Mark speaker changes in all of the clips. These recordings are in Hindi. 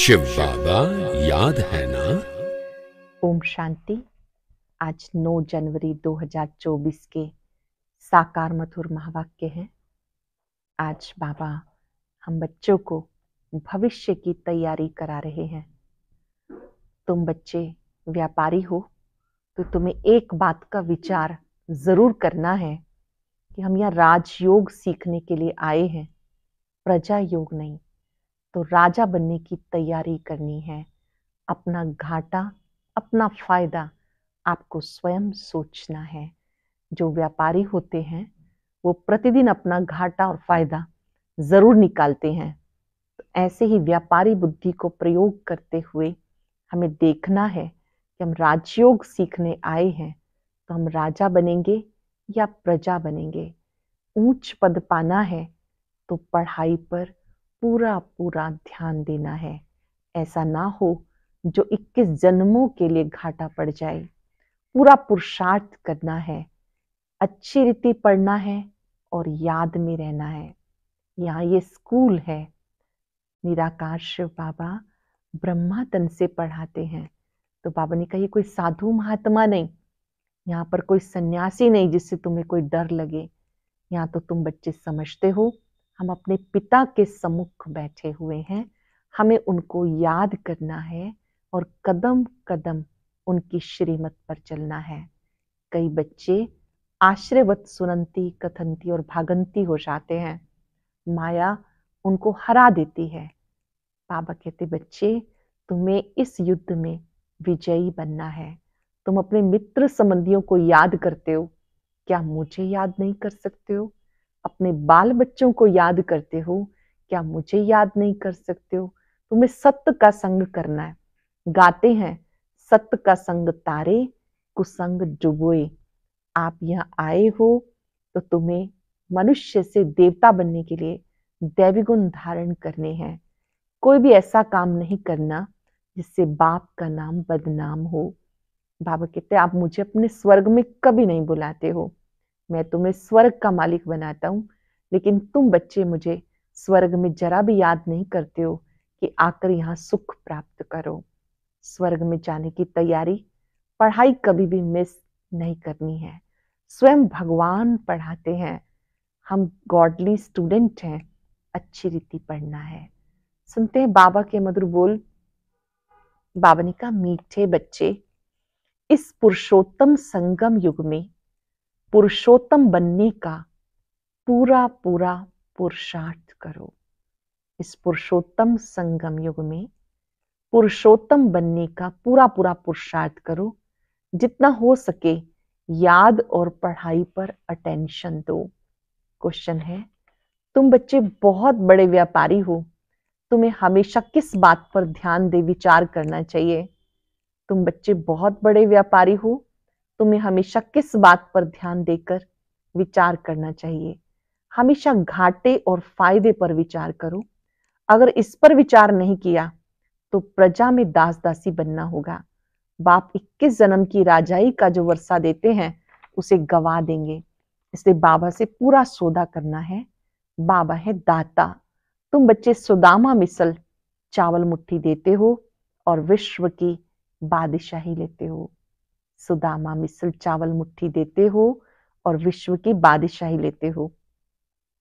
Speaker 1: शिव बाबा याद है ना
Speaker 2: ओम शांति आज 9 जनवरी 2024 के साकार मथुर महावाक्य हैं आज बाबा हम बच्चों को भविष्य की तैयारी करा रहे हैं तुम बच्चे व्यापारी हो तो तुम्हें एक बात का विचार जरूर करना है कि हम यहाँ राजयोग सीखने के लिए आए हैं प्रजा योग नहीं तो राजा बनने की तैयारी करनी है अपना घाटा अपना फ़ायदा आपको स्वयं सोचना है जो व्यापारी होते हैं वो प्रतिदिन अपना घाटा और फ़ायदा ज़रूर निकालते हैं तो ऐसे ही व्यापारी बुद्धि को प्रयोग करते हुए हमें देखना है कि हम राजयोग सीखने आए हैं तो हम राजा बनेंगे या प्रजा बनेंगे ऊंच पद पाना है तो पढ़ाई पर पूरा पूरा ध्यान देना है ऐसा ना हो जो 21 जन्मों के लिए घाटा पड़ जाए पूरा पुरुषार्थ करना है अच्छी रीति पढ़ना है और याद में रहना है यहाँ ये स्कूल है निराकार शिव बाबा ब्रह्मा तन से पढ़ाते हैं तो बाबा ने कहा कोई साधु महात्मा नहीं यहाँ पर कोई सन्यासी नहीं जिससे तुम्हें कोई डर लगे यहाँ तो तुम बच्चे समझते हो हम अपने पिता के सम्मुख बैठे हुए हैं हमें उनको याद करना है और कदम कदम उनकी श्रीमत पर चलना है कई बच्चे आश्रयवत सुनंती कथंती और भागंती हो जाते हैं माया उनको हरा देती है बाबा कहते बच्चे तुम्हें इस युद्ध में विजयी बनना है तुम अपने मित्र संबंधियों को याद करते हो क्या मुझे याद नहीं कर सकते हो अपने बाल बच्चों को याद करते हो क्या मुझे याद नहीं कर सकते हो तुम्हें सत्य का संग करना है गाते हैं सत्य का संग तारे कुसंग डुबोए आप यहाँ आए हो तो तुम्हें मनुष्य से देवता बनने के लिए दैवी गुण धारण करने हैं कोई भी ऐसा काम नहीं करना जिससे बाप का नाम बदनाम हो बाबा कहते आप मुझे अपने स्वर्ग में कभी नहीं बुलाते हो मैं तुम्हें स्वर्ग का मालिक बनाता हूँ लेकिन तुम बच्चे मुझे स्वर्ग में जरा भी याद नहीं करते हो कि आकर यहाँ सुख प्राप्त करो स्वर्ग में जाने की तैयारी पढ़ाई कभी भी मिस नहीं करनी है स्वयं भगवान पढ़ाते हैं हम गॉडली स्टूडेंट हैं अच्छी रीति पढ़ना है सुनते हैं बाबा के मधुर बोल बाबा ने कहा मीठे बच्चे इस पुरुषोत्तम संगम युग में पुरुषोत्तम बनने का पूरा पूरा पुरुषार्थ करो इस पुरुषोत्तम संगम युग में पुरुषोत्तम बनने का पूरा पूरा पुरुषार्थ करो जितना हो सके याद और पढ़ाई पर अटेंशन दो क्वेश्चन है तुम बच्चे बहुत बड़े व्यापारी हो तुम्हें हमेशा किस बात पर ध्यान दे विचार करना चाहिए तुम बच्चे बहुत बड़े व्यापारी हो तुम्हें हमेशा किस बात पर ध्यान देकर विचार करना चाहिए हमेशा घाटे और फायदे पर विचार करो अगर इस पर विचार नहीं किया तो प्रजा में दास दासी बनना होगा बाप 21 जन्म की राजाई का जो वर्षा देते हैं उसे गवा देंगे इसलिए बाबा से पूरा सौदा करना है बाबा है दाता तुम बच्चे सुदामा मिसल चावल मुट्ठी देते हो और विश्व की बादशाही लेते हो सुदामा मिसल चावल मुट्ठी देते हो और विश्व की बादशाही लेते हो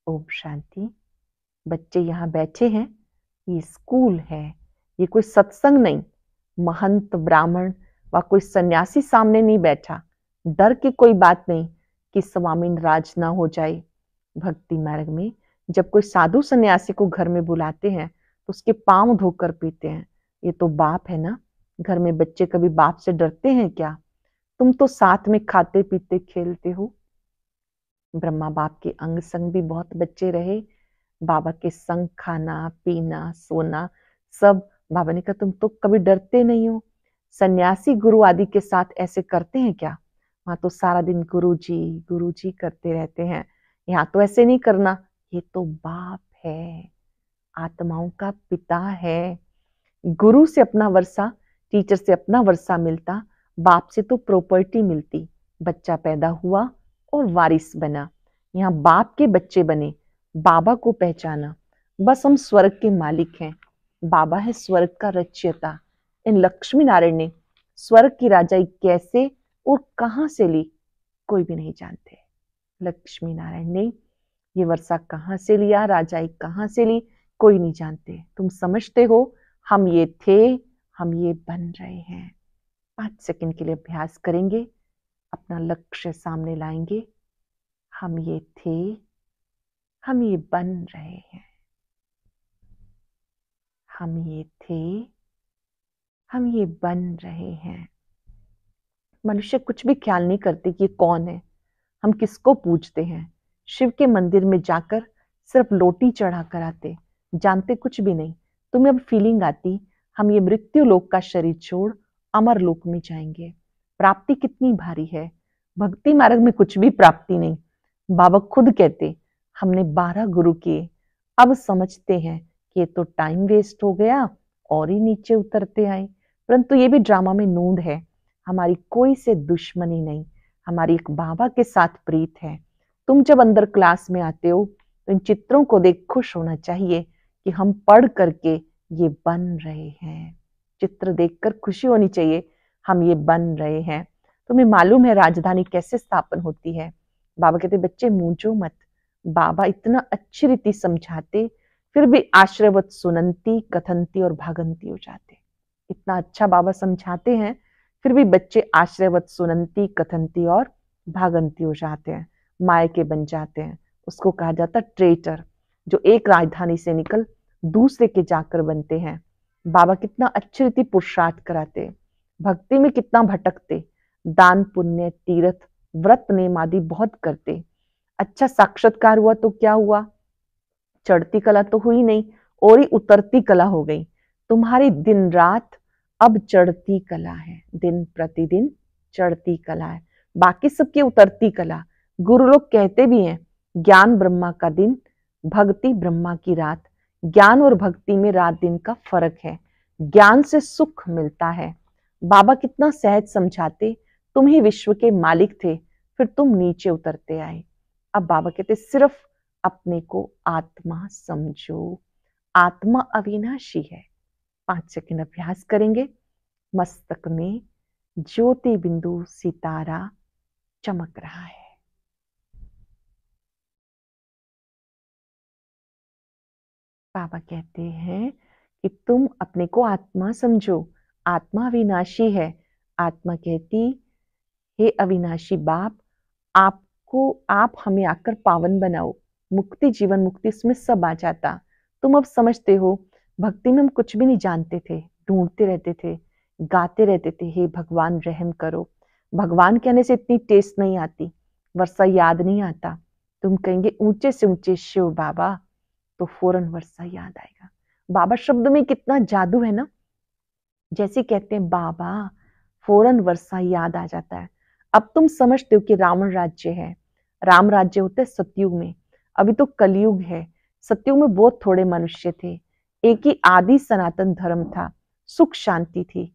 Speaker 2: ओम शांति बच्चे यहाँ बैठे हैं ये स्कूल है ये कोई सत्संग नहीं महंत ब्राह्मण व कोई सन्यासी सामने नहीं बैठा डर की कोई बात नहीं कि स्वामी राज ना हो जाए भक्ति मार्ग में जब कोई साधु सन्यासी को घर में बुलाते हैं तो उसके पांव धोकर पीते हैं ये तो बाप है ना घर में बच्चे कभी बाप से डरते हैं क्या तुम तो साथ में खाते पीते खेलते हो ब्रह्मा बाप के अंग संग भी बहुत बच्चे रहे बाबा के संग खाना पीना सोना सब बाबा ने कहा तुम तो कभी डरते नहीं हो सन्यासी गुरु आदि के साथ ऐसे करते हैं क्या वहां तो सारा दिन गुरु जी गुरु जी करते रहते हैं यहाँ तो ऐसे नहीं करना ये तो बाप है आत्माओं का पिता है गुरु से अपना वर्षा टीचर से अपना वर्षा मिलता बाप से तो प्रॉपर्टी मिलती बच्चा पैदा हुआ और वारिस बना यहाँ बाप के बच्चे बने बाबा को पहचाना बस हम स्वर्ग के मालिक हैं बाबा है स्वर्ग का रचयता इन लक्ष्मी नारायण ने स्वर्ग की राजाई कैसे और कहाँ से ली कोई भी नहीं जानते लक्ष्मी नारायण ने ये वर्षा कहाँ से लिया राजाई कहाँ से ली कोई नहीं जानते तुम समझते हो हम ये थे हम ये बन रहे हैं पांच सेकंड के लिए अभ्यास करेंगे अपना लक्ष्य सामने लाएंगे हम ये थे हम ये बन रहे हैं हम ये थे हम ये बन रहे हैं मनुष्य कुछ भी ख्याल नहीं करते कि ये कौन है हम किसको पूजते हैं शिव के मंदिर में जाकर सिर्फ लोटी चढ़ा कर आते जानते कुछ भी नहीं तुम्हें अब फीलिंग आती हम ये मृत्यु लोक का शरीर छोड़ अमर लोक में जाएंगे प्राप्ति कितनी भारी है भक्ति मार्ग में कुछ भी प्राप्ति नहीं बाबा खुद कहते हमने बारह गुरु किए अब समझते हैं कि ये तो टाइम वेस्ट हो गया और ही नीचे उतरते आए परंतु ये भी ड्रामा में नूंद है हमारी कोई से दुश्मनी नहीं हमारी एक बाबा के साथ प्रीत है तुम जब अंदर क्लास में आते हो तो इन चित्रों को देख खुश होना चाहिए कि हम पढ़ करके ये बन रहे हैं चित्र देखकर खुशी होनी चाहिए हम ये बन रहे हैं तुम्हें मालूम है राजधानी कैसे स्थापन होती है बाबा कहते बच्चे मूंझो मत बाबा इतना अच्छी रीति समझाते फिर भी आश्रयवत सुनंती कथंती और भागंती हो जाते इतना अच्छा बाबा समझाते हैं फिर भी बच्चे आश्रयवत सुनंती कथंती और भागंती हो जाते हैं माय के बन जाते हैं उसको कहा जाता ट्रेटर जो एक राजधानी से निकल दूसरे के जाकर बनते हैं बाबा कितना अच्छी रीति पुरुषार्थ कराते भक्ति में कितना भटकते दान पुण्य तीर्थ व्रत नेम आदि बहुत करते अच्छा साक्षात्कार हुआ तो क्या हुआ चढ़ती कला तो हुई नहीं और ही उतरती कला हो गई तुम्हारी दिन रात अब चढ़ती कला है दिन प्रतिदिन चढ़ती कला है बाकी सबकी उतरती कला गुरु लोग कहते भी हैं ज्ञान ब्रह्मा का दिन भक्ति ब्रह्मा की रात ज्ञान और भक्ति में रात दिन का फर्क है ज्ञान से सुख मिलता है बाबा कितना सहज समझाते तुम ही विश्व के मालिक थे फिर तुम नीचे उतरते आए अब बाबा कहते सिर्फ अपने को आत्मा समझो आत्मा अविनाशी है पांच सेकेंड अभ्यास करेंगे मस्तक में ज्योति बिंदु सितारा चमक रहा है
Speaker 1: बाबा कहते हैं
Speaker 2: कि तुम अपने को आत्मा समझो आत्मा अविनाशी है आत्मा कहती हे अविनाशी बाप आपको आप हमें आकर पावन बनाओ मुक्ति जीवन मुक्ति इसमें सब आ जाता तुम अब समझते हो भक्ति में हम कुछ भी नहीं जानते थे ढूंढते रहते थे गाते रहते थे हे भगवान रहम करो भगवान कहने से इतनी टेस्ट नहीं आती वर्षा याद नहीं आता तुम कहेंगे ऊंचे से ऊंचे शिव बाबा तो फौरन वर्षा याद आएगा बाबा शब्द में कितना जादू है ना जैसे कहते हैं बाबा फौरन वर्षा याद आ जाता है अब तुम समझते हो कि रावण राज्य है राम राज्य होते सतयुग में अभी तो कलयुग है सतयुग में बहुत थोड़े मनुष्य थे एक ही आदि सनातन धर्म था सुख शांति थी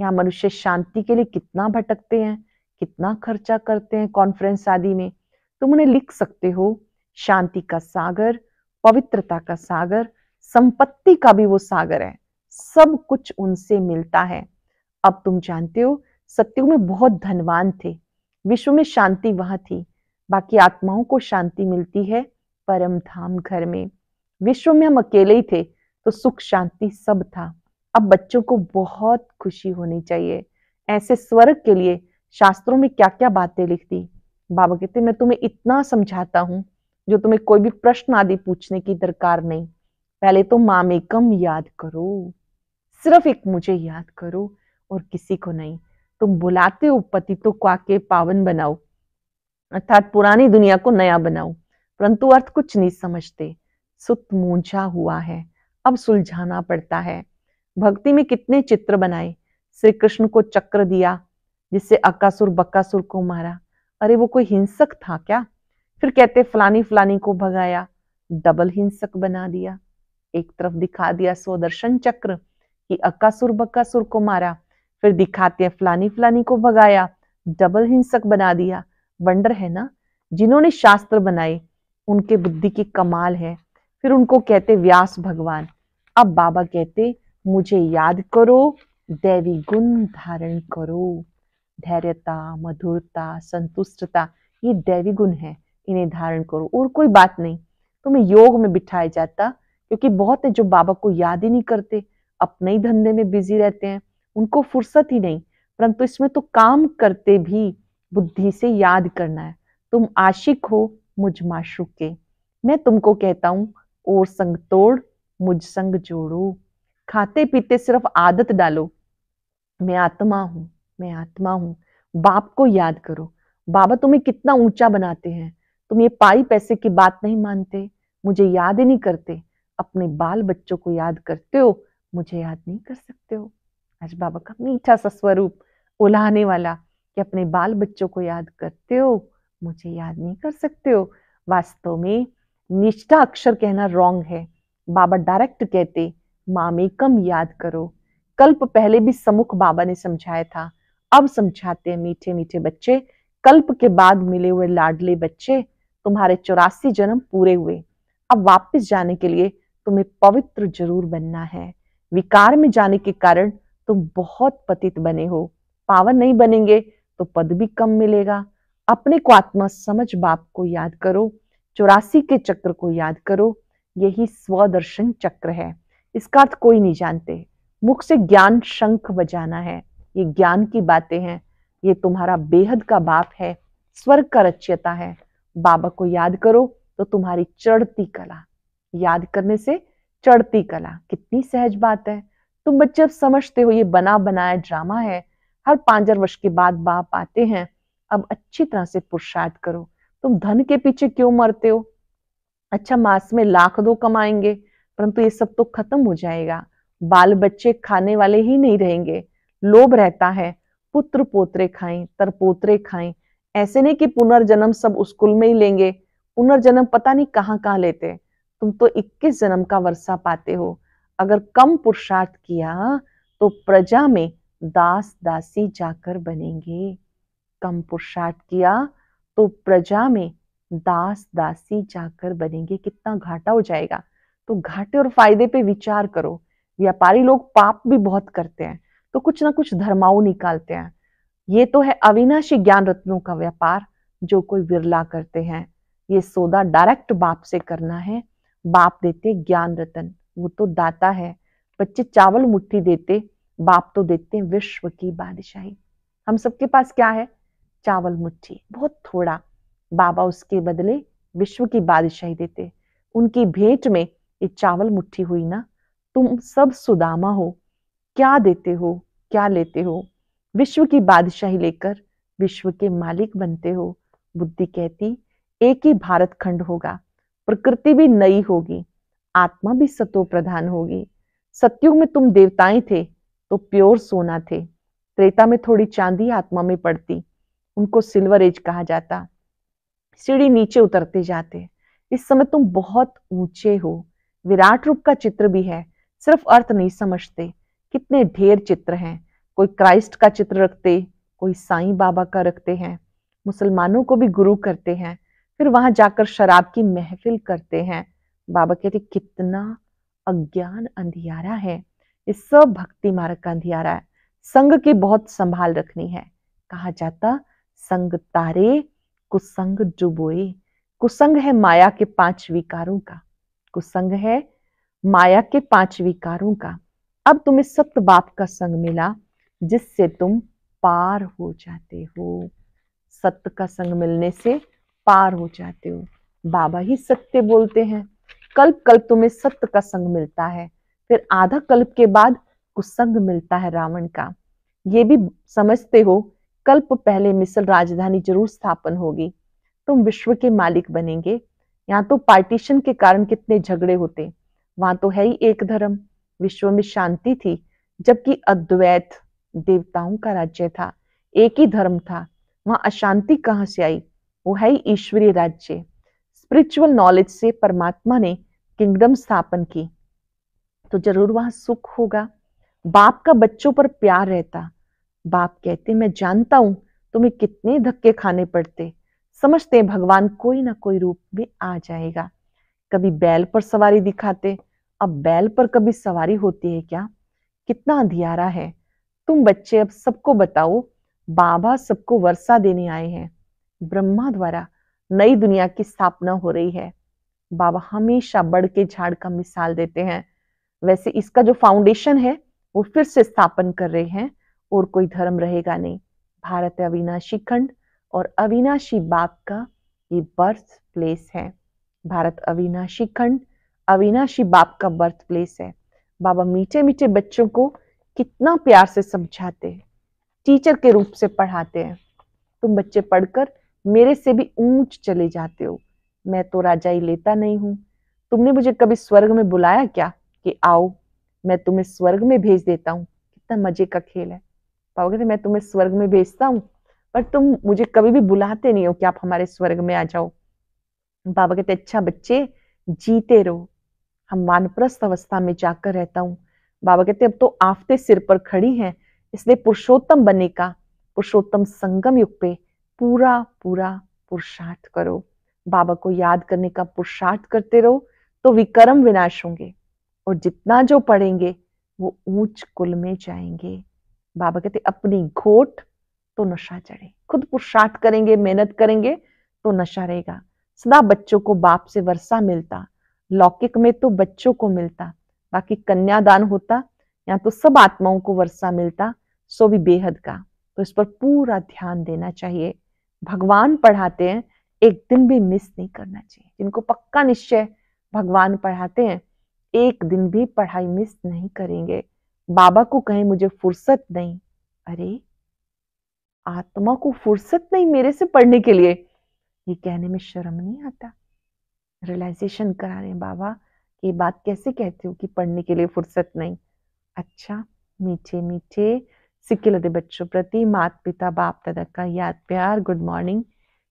Speaker 2: यहाँ मनुष्य शांति के लिए कितना भटकते हैं कितना खर्चा करते हैं कॉन्फ्रेंस आदि में तुम उन्हें लिख सकते हो शांति का सागर पवित्रता का सागर संपत्ति का भी वो सागर है सब कुछ उनसे मिलता है अब तुम जानते हो सत्युग में बहुत धनवान थे विश्व में शांति वहां थी बाकी आत्माओं को शांति मिलती है परम धाम घर में विश्व में हम अकेले ही थे तो सुख शांति सब था अब बच्चों को बहुत खुशी होनी चाहिए ऐसे स्वर्ग के लिए शास्त्रों में क्या क्या बातें लिख दी बाबा कहते मैं तुम्हें इतना समझाता हूँ जो तुम्हें कोई भी प्रश्न आदि पूछने की दरकार नहीं पहले तो मामेकम याद करो सिर्फ एक मुझे याद करो और किसी को नहीं तुम बुलाते हो पति तो क्वाके पावन बनाओ अर्थात पुरानी दुनिया को नया बनाओ परंतु अर्थ कुछ नहीं समझते सुत मूझा हुआ है अब सुलझाना पड़ता है भक्ति में कितने चित्र बनाए श्री कृष्ण को चक्र दिया जिससे अकासुर बकासुर को मारा अरे वो कोई हिंसक था क्या फिर कहते फलानी फलानी को भगाया डबल हिंसक बना दिया एक तरफ दिखा दिया स्वदर्शन चक्र कि अक्कासुर बक्कासुर को मारा फिर दिखाते हैं फलानी फलानी को भगाया डबल हिंसक बना दिया वंडर है ना जिन्होंने शास्त्र बनाए उनके बुद्धि की कमाल है फिर उनको कहते व्यास भगवान अब बाबा कहते मुझे याद करो दैवी गुण धारण करो धैर्यता मधुरता संतुष्टता ये दैवी गुण है इन्हें धारण करो और कोई बात नहीं तुम्हें योग में बिठाया जाता क्योंकि बहुत है जो बाबा को याद ही नहीं करते अपने ही धंधे में बिजी रहते हैं उनको फुर्सत ही नहीं परंतु इसमें तो काम करते भी बुद्धि से याद करना है तुम आशिक हो मुझ माशुक के मैं तुमको कहता हूं और संग तोड़ मुझ संग जोड़ो खाते पीते सिर्फ आदत डालो मैं आत्मा हूँ मैं आत्मा हूँ बाप को याद करो बाबा तुम्हें कितना ऊंचा बनाते हैं तुम ये पाई पैसे की बात नहीं मानते मुझे याद ही नहीं करते अपने बाल बच्चों को याद करते हो मुझे याद नहीं कर सकते हो आज बाबा का मीठा सा स्वरूप ओलाने वाला कि अपने बाल बच्चों को याद करते हो मुझे याद नहीं कर सकते हो वास्तव में निष्ठा अक्षर कहना रॉन्ग है बाबा डायरेक्ट कहते कम याद करो कल्प पहले भी समुख बाबा ने समझाया था अब समझाते हैं मीठे मीठे बच्चे कल्प के बाद मिले हुए लाडले बच्चे तुम्हारे चौरासी जन्म पूरे हुए अब वापस जाने के लिए तुम्हें पवित्र जरूर बनना है विकार में जाने के कारण तुम बहुत पतित बने हो पावन नहीं बनेंगे तो पद भी कम मिलेगा अपने को आत्मा समझ बाप को याद करो चौरासी के चक्र को याद करो यही स्वदर्शन चक्र है इसका अर्थ कोई नहीं जानते मुख से ज्ञान शंख बजाना है ये ज्ञान की बातें हैं ये तुम्हारा बेहद का बाप है स्वर्ग का रचयता है बाबा को याद करो तो तुम्हारी चढ़ती कला याद करने से चढ़ती कला कितनी सहज बात है तुम बच्चे अब समझते हो ये बना बनाया ड्रामा है हर पांच वर्ष के बाद बाप आते हैं अब अच्छी तरह से पुरुषार्थ करो तुम धन के पीछे क्यों मरते हो अच्छा मास में लाख दो कमाएंगे परंतु ये सब तो खत्म हो जाएगा बाल बच्चे खाने वाले ही नहीं रहेंगे लोभ रहता है पुत्र पोतरे खाएं तरपोतरे खाएं ऐसे नहीं कि पुनर्जन्म सब कुल में ही लेंगे पुनर्जन्म पता नहीं कहाँ कहाँ लेते तुम तो 21 जन्म का वर्षा पाते हो अगर कम पुरुषार्थ किया तो प्रजा में दास दासी जाकर बनेंगे कम पुरुषार्थ किया तो प्रजा में दास दासी जाकर बनेंगे कितना घाटा हो जाएगा तो घाटे और फायदे पे विचार करो व्यापारी लोग पाप भी बहुत करते हैं तो कुछ ना कुछ धर्माऊ निकालते हैं ये तो है अविनाशी ज्ञान रत्नों का व्यापार जो कोई विरला करते हैं ये सौदा डायरेक्ट बाप से करना है बाप देते ज्ञान रतन वो तो दाता है बच्चे चावल मुट्ठी देते बाप तो देते विश्व की बादशाही हम सबके पास क्या है चावल मुट्ठी बहुत थोड़ा बाबा उसके बदले विश्व की बादशाही देते उनकी भेंट में ये चावल मुट्ठी हुई ना तुम सब सुदामा हो क्या देते हो क्या लेते हो विश्व की बादशाही लेकर विश्व के मालिक बनते हो बुद्धि कहती एक ही भारत खंड होगा प्रकृति भी नई होगी आत्मा भी सतो प्रधान होगी सत्युग में तुम देवताएं थे तो प्योर सोना थे त्रेता में थोड़ी चांदी आत्मा में पड़ती उनको सिल्वर एज कहा जाता सीढ़ी नीचे उतरते जाते इस समय तुम बहुत ऊंचे हो विराट रूप का चित्र भी है सिर्फ अर्थ नहीं समझते कितने ढेर चित्र हैं कोई क्राइस्ट का चित्र रखते कोई साई बाबा का रखते हैं मुसलमानों को भी गुरु करते हैं फिर वहां जाकर शराब की महफिल करते हैं बाबा कहते कितना अज्ञान अंधियारा है ये सब भक्ति मार्ग का अंधियारा है संग की बहुत संभाल रखनी है कहा जाता संग तारे कुसंग डुबोए कुसंग है माया के पांच विकारों का कुसंग है माया के पांच विकारों का अब तुम्हें सत्य बाप का संग मिला जिससे तुम पार हो जाते हो सत्य का संग मिलने से पार हो जाते हो बाबा ही सत्य बोलते हैं कल्प कल्प तुम्हें सत्य का संग मिलता है फिर आधा कल्प के बाद कुसंग मिलता है रावण का ये भी समझते हो कल्प पहले मिसल राजधानी जरूर स्थापन होगी तुम विश्व के मालिक बनेंगे यहाँ तो पार्टीशन के कारण कितने झगड़े होते वहां तो है ही एक धर्म विश्व में शांति थी जबकि अद्वैत देवताओं का राज्य था एक ही धर्म था वहां अशांति कहां से आई वो है ईश्वरीय राज्य स्पिरिचुअल नॉलेज से परमात्मा ने किंगडम स्थापन की तो जरूर वहां सुख होगा बाप का बच्चों पर प्यार रहता बाप कहते मैं जानता हूं तुम्हें कितने धक्के खाने पड़ते समझते भगवान कोई ना कोई रूप में आ जाएगा कभी बैल पर सवारी दिखाते अब बैल पर कभी सवारी होती है क्या कितना अंधियारा है तुम बच्चे अब सबको बताओ बाबा सबको वर्षा देने आए हैं ब्रह्मा द्वारा नई दुनिया की स्थापना हो रही है बाबा हमेशा बढ़ के झाड़ का मिसाल देते हैं वैसे इसका जो फाउंडेशन है वो फिर से स्थापन कर रहे हैं और कोई धर्म रहेगा नहीं भारत अविनाशी खंड और अविनाशी बाप का ये बर्थ प्लेस है भारत अविनाशी खंड अविनाशी बाप का बर्थ प्लेस है बाबा मीठे मीठे बच्चों को कितना प्यार से समझाते हैं टीचर के रूप से पढ़ाते हैं तुम बच्चे पढ़कर मेरे से भी ऊंच चले जाते हो मैं तो राजा ही लेता नहीं हूं तुमने मुझे कभी स्वर्ग में बुलाया क्या कि आओ मैं तुम्हें स्वर्ग में भेज देता हूँ कितना मजे का खेल है पापा कहते तो मैं तुम्हें स्वर्ग में भेजता हूँ पर तुम मुझे कभी भी बुलाते नहीं हो कि आप हमारे स्वर्ग में आ जाओ बाबा कहते अच्छा बच्चे जीते रहो हम मानप्रस्त अवस्था में जाकर रहता हूँ बाबा कहते अब तो आफते सिर पर खड़ी हैं इसलिए पुरुषोत्तम बनने का पुरुषोत्तम संगम युग पे पूरा पूरा पुरुषार्थ करो बाबा को याद करने का पुरुषार्थ करते रहो तो विक्रम विनाश होंगे और जितना जो पढ़ेंगे वो ऊंच कुल में जाएंगे बाबा कहते अपनी घोट तो नशा चढ़े खुद पुरुषार्थ करेंगे मेहनत करेंगे तो नशा रहेगा सदा बच्चों को बाप से वर्षा मिलता लौकिक में तो बच्चों को मिलता बाकी कन्यादान होता या तो सब आत्माओं को वर्षा मिलता सो भी बेहद का तो इस पर पूरा ध्यान देना चाहिए भगवान पढ़ाते हैं एक दिन भी मिस नहीं करना चाहिए जिनको पक्का निश्चय भगवान पढ़ाते हैं एक दिन भी पढ़ाई मिस नहीं करेंगे बाबा को कहें मुझे फुर्सत नहीं अरे आत्मा को फुर्सत नहीं मेरे से पढ़ने के लिए ये कहने में शर्म नहीं आता रियलाइजेशन करा रहे हैं बाबा कि बात कैसे कहते हो कि पढ़ने के लिए फुर्सत नहीं अच्छा मीठे मीठे सिक्के लदे बच्चों प्रति मात पिता बाप दादा का याद प्यार गुड मॉर्निंग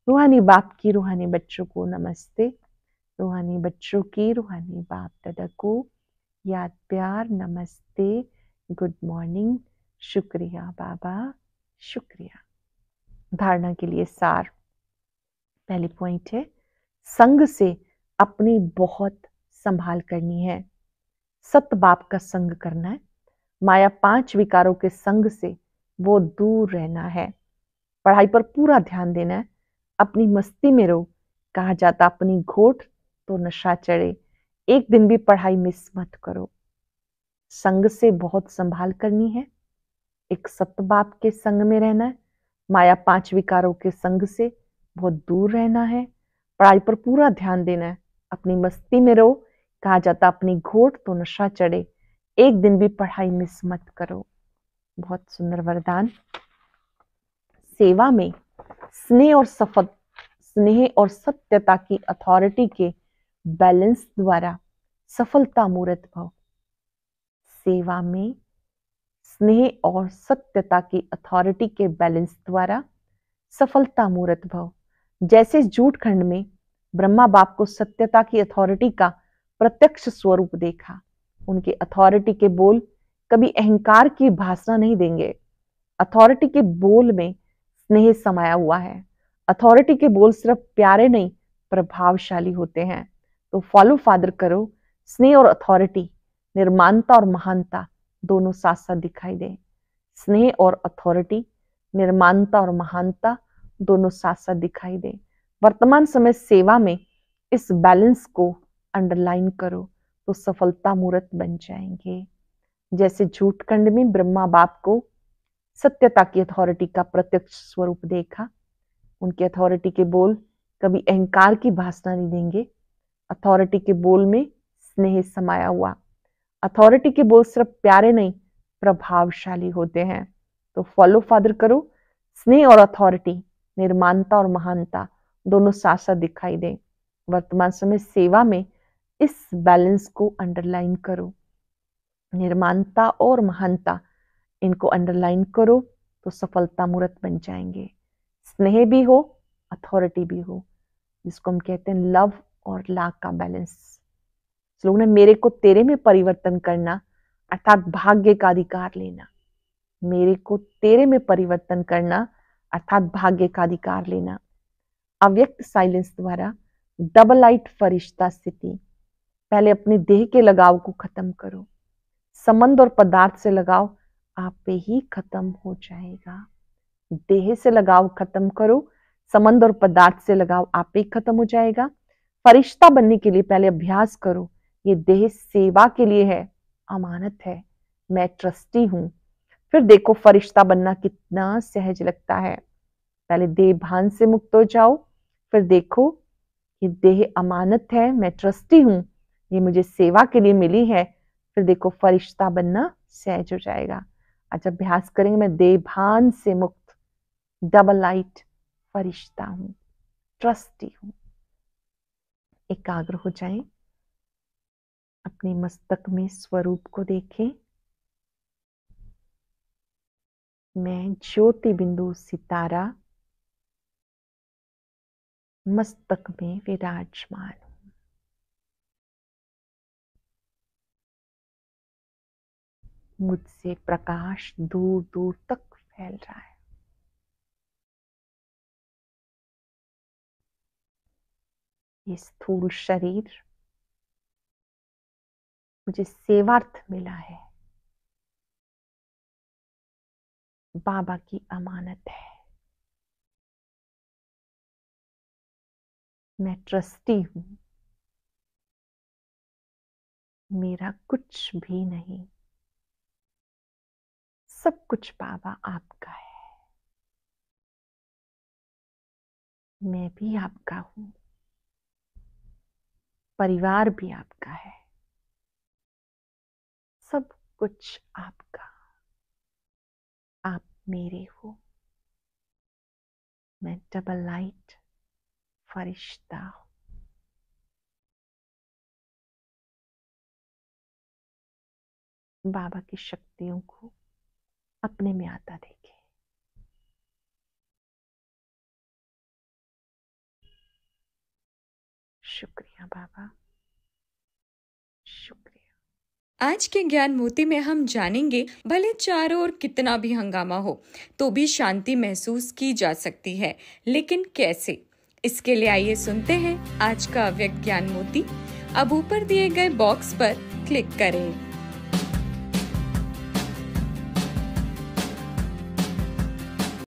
Speaker 2: रूहानी बाप की रूहानी बच्चों को नमस्ते रूहानी बच्चों की रूहानी बाप दादा को याद प्यार नमस्ते गुड मॉर्निंग शुक्रिया बाबा शुक्रिया धारणा के लिए सार पहली पॉइंट है संग से अपनी बहुत संभाल करनी है सत बाप का संग करना है माया पांच विकारों के संग से वो दूर रहना है पढ़ाई पर पूरा ध्यान देना है अपनी मस्ती में रहो कहा जाता अपनी घोट तो नशा चढ़े एक दिन भी पढ़ाई मिस मत करो संग से बहुत संभाल करनी है एक सत बाप के संग में रहना है माया पांच विकारों के संग से बहुत दूर रहना है पढ़ाई पर पूरा ध्यान देना है अपनी मस्ती में रहो कहा जाता अपनी घोट तो नशा चढ़े एक दिन भी पढ़ाई मिस मत करो बहुत सुंदर वरदान सेवा में स्नेह और सफल स्नेह और सत्यता की अथॉरिटी के बैलेंस द्वारा सफलता मूर्त भव सेवा में स्नेह और सत्यता की अथॉरिटी के बैलेंस द्वारा सफलता मूर्त भव जैसे जूट खंड में ब्रह्मा बाप को सत्यता की अथॉरिटी का प्रत्यक्ष स्वरूप देखा उनकी अथॉरिटी के बोल कभी अहंकार की भाषा नहीं देंगे अथॉरिटी के बोल में स्नेह समाया हुआ है अथॉरिटी के बोल सिर्फ प्यारे नहीं प्रभावशाली होते हैं तो फॉलो फादर करो स्नेह और अथॉरिटी निर्माणता और महानता दोनों साथ साथ दिखाई दे स्नेह और अथॉरिटी निर्माणता और महानता दोनों साथ साथ दिखाई दे वर्तमान समय सेवा में इस बैलेंस को अंडरलाइन करो तो सफलता मूर्त बन जाएंगे जैसे झूठखंड में ब्रह्मा बाप को सत्यता की अथॉरिटी का प्रत्यक्ष स्वरूप देखा उनकी अथॉरिटी के बोल कभी अहंकार की भाषा नहीं देंगे अथॉरिटी के बोल में स्नेह समाया हुआ अथॉरिटी के बोल सिर्फ प्यारे नहीं प्रभावशाली होते हैं तो फॉलो फादर करो स्नेह और अथॉरिटी निर्माणता और महानता दोनों साथ साथ दिखाई दें वर्तमान समय सेवा में इस बैलेंस को अंडरलाइन करो निर्माणता और महानता इनको अंडरलाइन करो तो सफलता मूर्त बन जाएंगे स्नेह भी हो अथॉरिटी भी हो जिसको हम कहते हैं लव और लाख का बैलेंस लोगों ने मेरे को तेरे में परिवर्तन करना अर्थात भाग्य का अधिकार लेना मेरे को तेरे में परिवर्तन करना अर्थात भाग्य का अधिकार लेना अव्यक्त साइलेंस द्वारा डबल आइट फरिश्ता स्थिति पहले अपने देह के लगाव को खत्म करो संबंध और पदार्थ से लगाव आप पे ही खत्म हो जाएगा देह से लगाव खत्म करो संबंध और पदार्थ से लगाव आप पे खत्म हो जाएगा फरिश्ता बनने के लिए पहले अभ्यास करो ये देह सेवा के लिए है अमानत है मैं ट्रस्टी हूं फिर देखो फरिश्ता बनना कितना सहज लगता है पहले देह भान से मुक्त हो जाओ फिर देखो ये देह अमानत है मैं ट्रस्टी हूं ये मुझे सेवा के लिए मिली है फिर देखो फरिश्ता बनना सहज हो जाएगा आज अच्छा, अभ्यास करेंगे मैं देभान से मुक्त डबल लाइट फरिश्ता हूं ट्रस्टी हूं एकाग्र हो जाएं अपने मस्तक में स्वरूप को देखें मैं ज्योति बिंदु सितारा
Speaker 1: मस्तक में विराजमान मुझसे प्रकाश दूर दूर तक फैल रहा है ये स्थूल शरीर मुझे सेवार्थ मिला है बाबा की अमानत है मैं ट्रस्टी हूं मेरा कुछ भी नहीं सब कुछ बाबा आपका है मैं भी आपका हूं परिवार भी आपका है सब कुछ आपका आप मेरे हो मैं डबल लाइट फरिश्ता हूं बाबा की शक्तियों को अपने में आता देखें शुक्रिया बाबा
Speaker 2: शुक्रिया आज के ज्ञान मोती में हम जानेंगे भले चारों ओर कितना भी हंगामा हो तो भी शांति महसूस की जा सकती है लेकिन कैसे इसके लिए आइए सुनते हैं आज का अव्यक्त ज्ञान मोती अब ऊपर दिए गए बॉक्स पर क्लिक करें